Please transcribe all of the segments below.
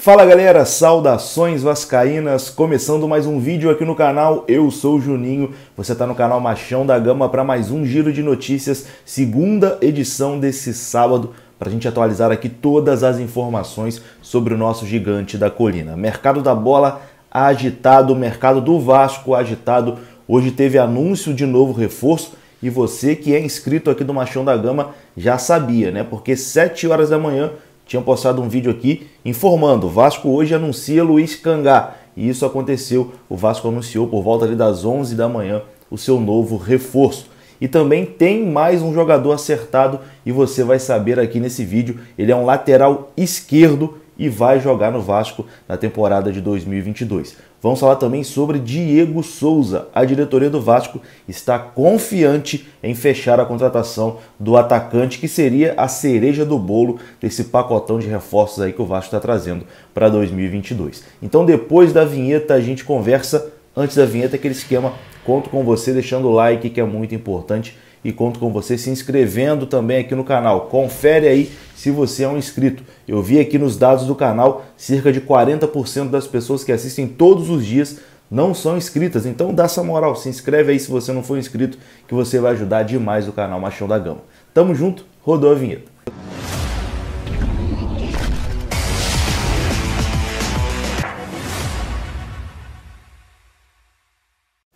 Fala galera, saudações vascaínas, começando mais um vídeo aqui no canal, eu sou o Juninho, você está no canal Machão da Gama para mais um Giro de Notícias, segunda edição desse sábado, para a gente atualizar aqui todas as informações sobre o nosso gigante da colina. Mercado da bola agitado, mercado do Vasco agitado, hoje teve anúncio de novo reforço, e você que é inscrito aqui do Machão da Gama já sabia, né? Porque 7 horas da manhã tinha postado um vídeo aqui informando: Vasco hoje anuncia Luiz Cangá. E isso aconteceu. O Vasco anunciou por volta das 11 da manhã o seu novo reforço. E também tem mais um jogador acertado e você vai saber aqui nesse vídeo. Ele é um lateral esquerdo e vai jogar no Vasco na temporada de 2022. Vamos falar também sobre Diego Souza. A diretoria do Vasco está confiante em fechar a contratação do atacante, que seria a cereja do bolo desse pacotão de reforços aí que o Vasco está trazendo para 2022. Então, depois da vinheta, a gente conversa. Antes da vinheta, aquele esquema, conto com você deixando o like que é muito importante e conto com você se inscrevendo também aqui no canal. Confere aí se você é um inscrito. Eu vi aqui nos dados do canal, cerca de 40% das pessoas que assistem todos os dias não são inscritas. Então dá essa moral, se inscreve aí se você não for inscrito, que você vai ajudar demais o canal Machão da Gama. Tamo junto, rodou a vinheta.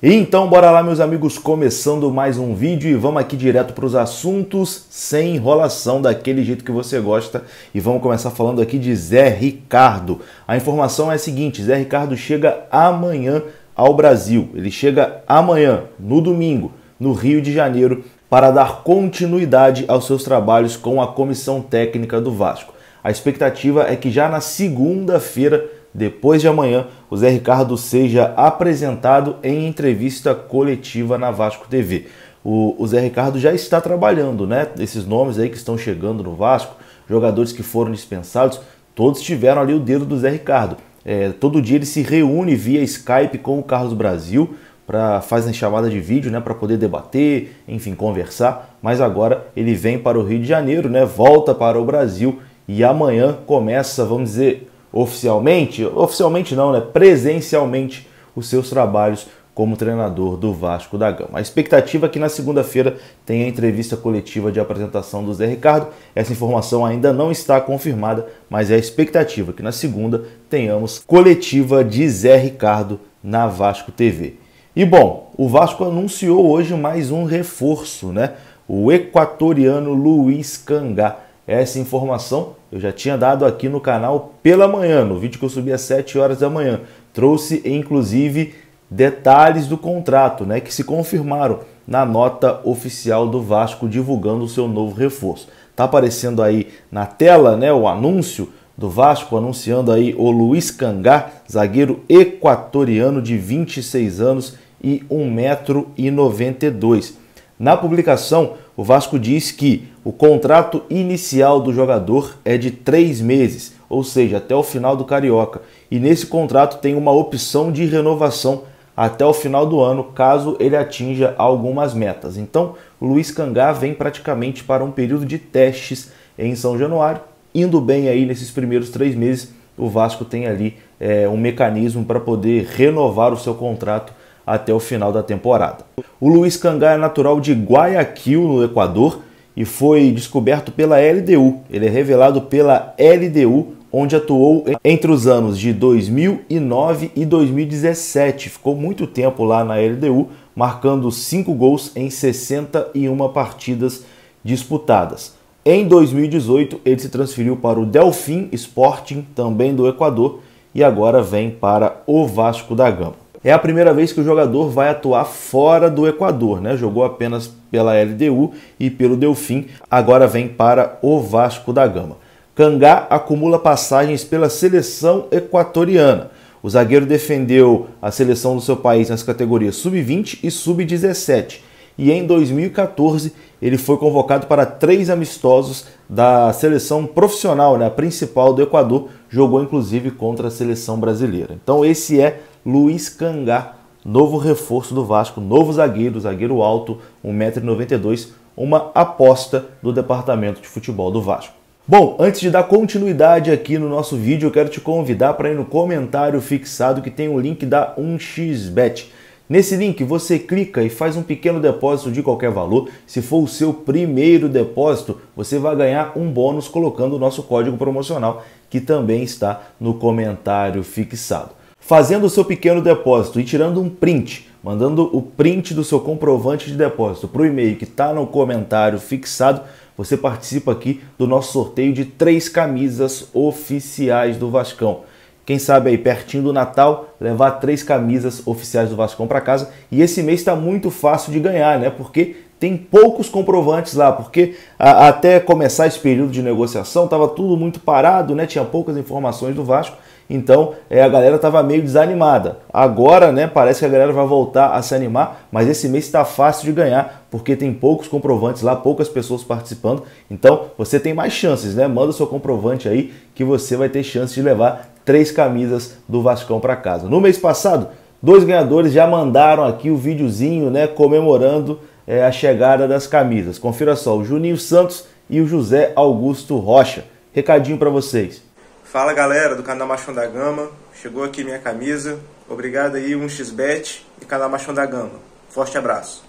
Então, bora lá, meus amigos, começando mais um vídeo e vamos aqui direto para os assuntos sem enrolação, daquele jeito que você gosta. E vamos começar falando aqui de Zé Ricardo. A informação é a seguinte: Zé Ricardo chega amanhã ao Brasil. Ele chega amanhã, no domingo, no Rio de Janeiro, para dar continuidade aos seus trabalhos com a comissão técnica do Vasco. A expectativa é que já na segunda-feira depois de amanhã, o Zé Ricardo seja apresentado em entrevista coletiva na Vasco TV. O, o Zé Ricardo já está trabalhando, né? Esses nomes aí que estão chegando no Vasco, jogadores que foram dispensados, todos tiveram ali o dedo do Zé Ricardo. É, todo dia ele se reúne via Skype com o Carlos Brasil para fazem chamada de vídeo, né, para poder debater, enfim, conversar. Mas agora ele vem para o Rio de Janeiro, né? Volta para o Brasil e amanhã começa, vamos dizer, oficialmente, oficialmente não, né, presencialmente os seus trabalhos como treinador do Vasco da Gama. A expectativa é que na segunda-feira tenha entrevista coletiva de apresentação do Zé Ricardo. Essa informação ainda não está confirmada, mas é a expectativa que na segunda tenhamos coletiva de Zé Ricardo na Vasco TV. E bom, o Vasco anunciou hoje mais um reforço, né? O equatoriano Luiz Cangá. Essa informação eu já tinha dado aqui no canal pela manhã, no vídeo que eu subi às 7 horas da manhã. Trouxe inclusive detalhes do contrato, né, que se confirmaram na nota oficial do Vasco divulgando o seu novo reforço. Tá aparecendo aí na tela, né, o anúncio do Vasco anunciando aí o Luiz Cangá, zagueiro equatoriano de 26 anos e 1,92m. Na publicação, o Vasco diz que o contrato inicial do jogador é de três meses, ou seja, até o final do Carioca. E nesse contrato tem uma opção de renovação até o final do ano, caso ele atinja algumas metas. Então, o Luiz Cangá vem praticamente para um período de testes em São Januário. Indo bem aí nesses primeiros três meses, o Vasco tem ali é, um mecanismo para poder renovar o seu contrato até o final da temporada. O Luiz Cangá é natural de Guayaquil, no Equador, e foi descoberto pela LDU. Ele é revelado pela LDU, onde atuou entre os anos de 2009 e 2017. Ficou muito tempo lá na LDU, marcando 5 gols em 61 partidas disputadas. Em 2018, ele se transferiu para o Delfim Sporting, também do Equador, e agora vem para o Vasco da Gama. É a primeira vez que o jogador vai atuar fora do Equador, né? Jogou apenas pela LDU e pelo Delfim, agora vem para o Vasco da Gama. Cangá acumula passagens pela seleção equatoriana. O zagueiro defendeu a seleção do seu país nas categorias sub-20 e sub-17. E em 2014 ele foi convocado para três amistosos da seleção profissional, né, a principal do Equador, jogou inclusive contra a seleção brasileira. Então esse é Luiz Cangá, novo reforço do Vasco, novo zagueiro, zagueiro alto, 1,92m, uma aposta do departamento de futebol do Vasco. Bom, antes de dar continuidade aqui no nosso vídeo, eu quero te convidar para ir no comentário fixado que tem o um link da 1xBet. Nesse link você clica e faz um pequeno depósito de qualquer valor. Se for o seu primeiro depósito, você vai ganhar um bônus colocando o nosso código promocional que também está no comentário fixado fazendo o seu pequeno depósito e tirando um print, mandando o print do seu comprovante de depósito para o e-mail que está no comentário fixado, você participa aqui do nosso sorteio de três camisas oficiais do Vascão. Quem sabe aí pertinho do Natal levar três camisas oficiais do Vascão para casa e esse mês está muito fácil de ganhar, né? Porque tem poucos comprovantes lá, porque a, até começar esse período de negociação estava tudo muito parado, né? Tinha poucas informações do Vasco então é, a galera estava meio desanimada. Agora, né, parece que a galera vai voltar a se animar, mas esse mês está fácil de ganhar, porque tem poucos comprovantes lá, poucas pessoas participando. Então você tem mais chances, né? Manda o seu comprovante aí que você vai ter chance de levar três camisas do Vascão para casa. No mês passado, dois ganhadores já mandaram aqui o videozinho, né, comemorando é, a chegada das camisas. Confira só, o Juninho Santos e o José Augusto Rocha. Recadinho para vocês. Fala galera do canal Machão da Gama, chegou aqui minha camisa. Obrigado aí, 1xbet e canal Machão da Gama. Forte abraço.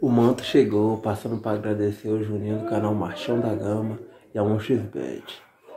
O manto chegou, passando para agradecer ao Juninho do canal Machão da Gama e ao 1xbet,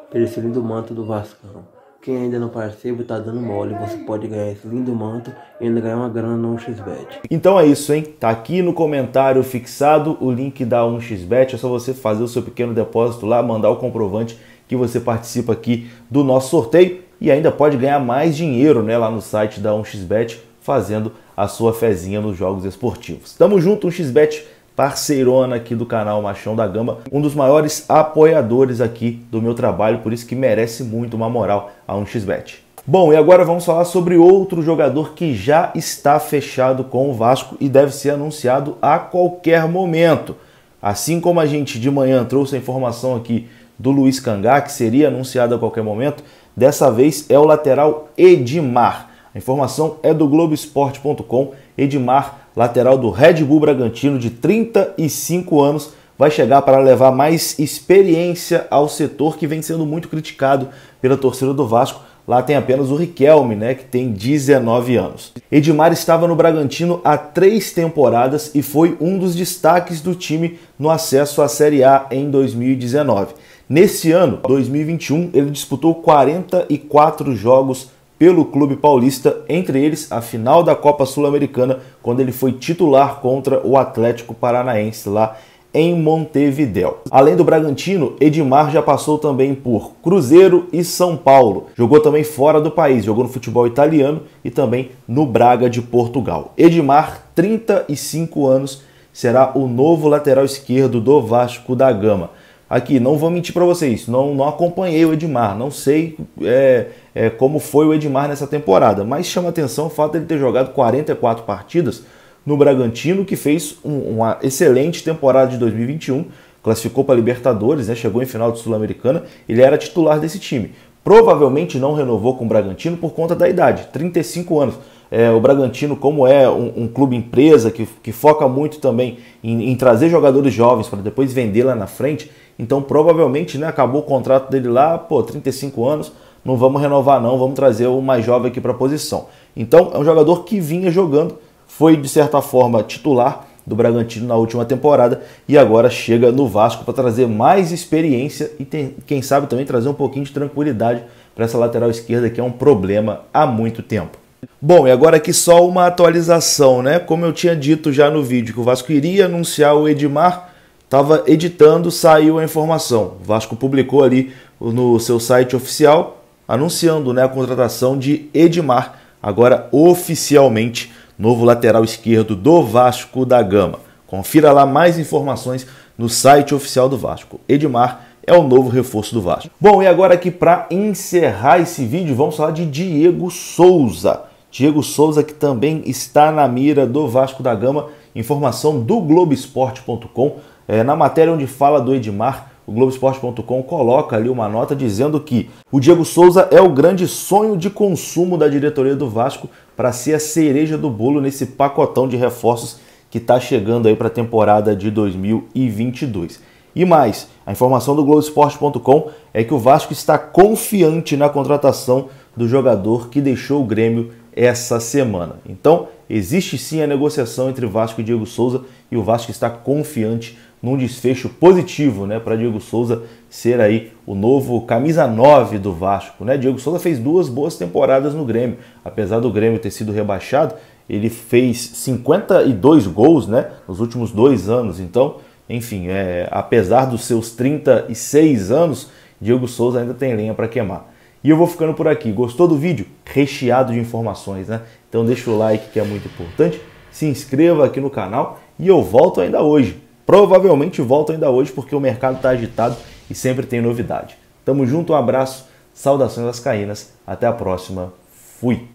pelo esse lindo manto do Vascão. Quem ainda não participa tá dando mole, você pode ganhar esse lindo manto e ainda ganhar uma grana no 1xbet. Então é isso, hein? Tá aqui no comentário fixado o link da 1xbet, é só você fazer o seu pequeno depósito lá, mandar o comprovante que você participa aqui do nosso sorteio e ainda pode ganhar mais dinheiro né, lá no site da 1xBet fazendo a sua fezinha nos jogos esportivos. Tamo junto, 1xBet, parceirona aqui do canal Machão da Gama, um dos maiores apoiadores aqui do meu trabalho, por isso que merece muito uma moral a 1xBet. Bom, e agora vamos falar sobre outro jogador que já está fechado com o Vasco e deve ser anunciado a qualquer momento. Assim como a gente de manhã trouxe a informação aqui do Luiz Cangá, que seria anunciado a qualquer momento, dessa vez é o lateral Edmar. A informação é do Globoesporte.com. Edmar, lateral do Red Bull Bragantino, de 35 anos, vai chegar para levar mais experiência ao setor que vem sendo muito criticado pela torcida do Vasco. Lá tem apenas o Riquelme, né, que tem 19 anos. Edmar estava no Bragantino há três temporadas e foi um dos destaques do time no acesso à Série A em 2019. Nesse ano, 2021, ele disputou 44 jogos pelo clube paulista, entre eles a final da Copa Sul-Americana, quando ele foi titular contra o Atlético Paranaense lá em Montevideo. Além do Bragantino, Edmar já passou também por Cruzeiro e São Paulo. Jogou também fora do país, jogou no futebol italiano e também no Braga de Portugal. Edmar, 35 anos, será o novo lateral esquerdo do Vasco da Gama. Aqui, não vou mentir para vocês, não, não acompanhei o Edmar, não sei é, é, como foi o Edmar nessa temporada, mas chama atenção o fato dele ter jogado 44 partidas no Bragantino, que fez um, uma excelente temporada de 2021, classificou para Libertadores, né, chegou em final de Sul-Americana, ele era titular desse time. Provavelmente não renovou com o Bragantino por conta da idade, 35 anos. É, o Bragantino, como é um, um clube empresa que, que, foca muito também em, em trazer jogadores jovens para depois vender lá na frente, então provavelmente né, acabou o contrato dele lá, pô, 35 anos, não vamos renovar não, vamos trazer o mais jovem aqui para a posição. Então é um jogador que vinha jogando, foi de certa forma titular do Bragantino na última temporada e agora chega no Vasco para trazer mais experiência e tem, quem sabe também trazer um pouquinho de tranquilidade para essa lateral esquerda que é um problema há muito tempo. Bom, e agora aqui só uma atualização, né? Como eu tinha dito já no vídeo que o Vasco iria anunciar o Edmar, estava editando, saiu a informação. O Vasco publicou ali no seu site oficial, anunciando né, a contratação de Edmar, agora oficialmente novo lateral esquerdo do Vasco da Gama. Confira lá mais informações no site oficial do Vasco. Edmar é o novo reforço do Vasco. Bom, e agora aqui para encerrar esse vídeo, vamos falar de Diego Souza. Diego Souza que também está na mira do Vasco da Gama. Informação do Globoesporte.com é, na matéria onde fala do Edmar, o Globoesporte.com coloca ali uma nota dizendo que o Diego Souza é o grande sonho de consumo da diretoria do Vasco para ser a cereja do bolo nesse pacotão de reforços que está chegando aí para a temporada de 2022. E mais, a informação do Globoesporte.com é que o Vasco está confiante na contratação do jogador que deixou o Grêmio essa semana. Então, existe sim a negociação entre Vasco e Diego Souza e o Vasco está confiante num desfecho positivo né, para Diego Souza ser aí o novo camisa 9 do Vasco. Né? Diego Souza fez duas boas temporadas no Grêmio. Apesar do Grêmio ter sido rebaixado, ele fez 52 gols né, nos últimos dois anos. Então, enfim, é, apesar dos seus 36 anos, Diego Souza ainda tem lenha para queimar. E eu vou ficando por aqui. Gostou do vídeo? Recheado de informações, né? Então deixa o like que é muito importante, se inscreva aqui no canal e eu volto ainda hoje. Provavelmente volto ainda hoje porque o mercado está agitado e sempre tem novidade. Tamo junto, um abraço, saudações das caínas, até a próxima, fui!